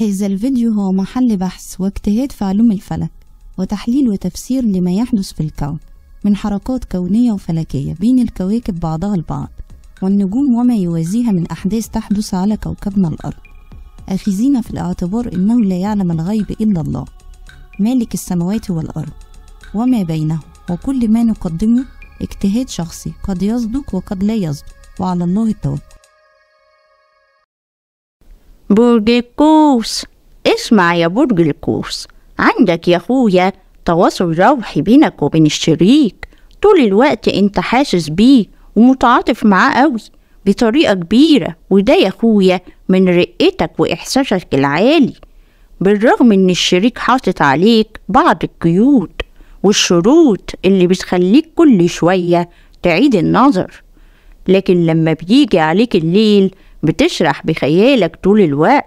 هذا الفيديو هو محل بحث واجتهاد في علوم الفلك وتحليل وتفسير لما يحدث في الكون من حركات كونية وفلكية بين الكواكب بعضها البعض والنجوم وما يوازيها من أحداث تحدث على كوكبنا الأرض أخذين في الاعتبار أنه لا يعلم الغيب إلا الله مالك السماوات والأرض وما بينه وكل ما نقدمه اجتهاد شخصي قد يصدق وقد لا يصدق وعلى الله التوكل برج القوس اسمع يا برج القوس عندك يا أخويا تواصل روحي بينك وبين الشريك طول الوقت انت حاسس بيه ومتعاطف معاه قوي بطريقة كبيرة وده يا أخويا من رقتك وإحساسك العالي بالرغم إن الشريك حاطط عليك بعض القيود والشروط اللي بتخليك كل شوية تعيد النظر لكن لما بيجي عليك الليل بتشرح بخيالك طول الوقت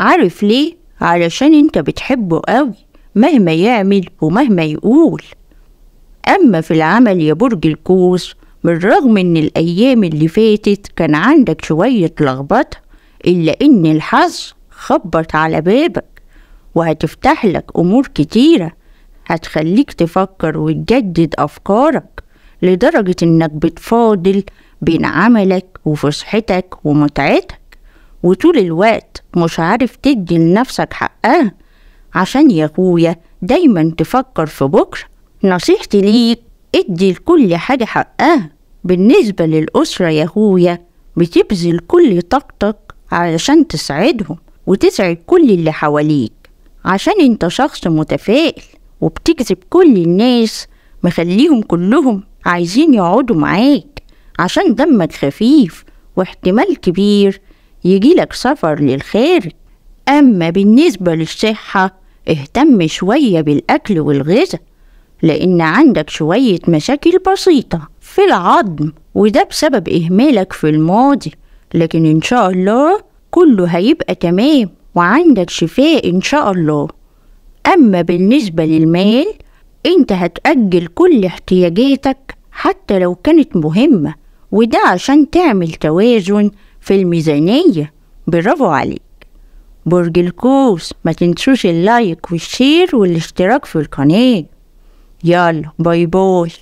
عارف ليه؟ علشان انت بتحبه قوي مهما يعمل ومهما يقول أما في العمل يا برج الكوس بالرغم إن الأيام اللي فاتت كان عندك شوية لخبطة إلا إن الحظ خبط على بابك وهتفتح لك أمور كتيرة هتخليك تفكر وتجدد أفكارك لدرجة إنك بتفاضل بين عملك وفسحتك ومتعتك وطول الوقت مش عارف تدي لنفسك حقها عشان يا أخويا دايما تفكر في بكرة نصيحتي ليك ادي لكل حاجة حقها بالنسبة للأسرة يا أخويا بتبذل كل طاقتك علشان تسعدهم وتسعد كل اللي حواليك عشان انت شخص متفائل وبتجذب كل الناس مخليهم كلهم عايزين يقعدوا معاك عشان دمك خفيف واحتمال كبير يجيلك سفر للخارج أما بالنسبة للصحة اهتم شوية بالأكل والغذاء لأن عندك شوية مشاكل بسيطة في العظم وده بسبب إهمالك في الماضي لكن إن شاء الله كله هيبقى تمام وعندك شفاء إن شاء الله أما بالنسبة للمال أنت هتأجل كل احتياجاتك حتى لو كانت مهمة وده عشان تعمل توازن في الميزانية برافو عليك برج الكوس ما تنسوش اللايك والشير والاشتراك في القناة يلا باي باي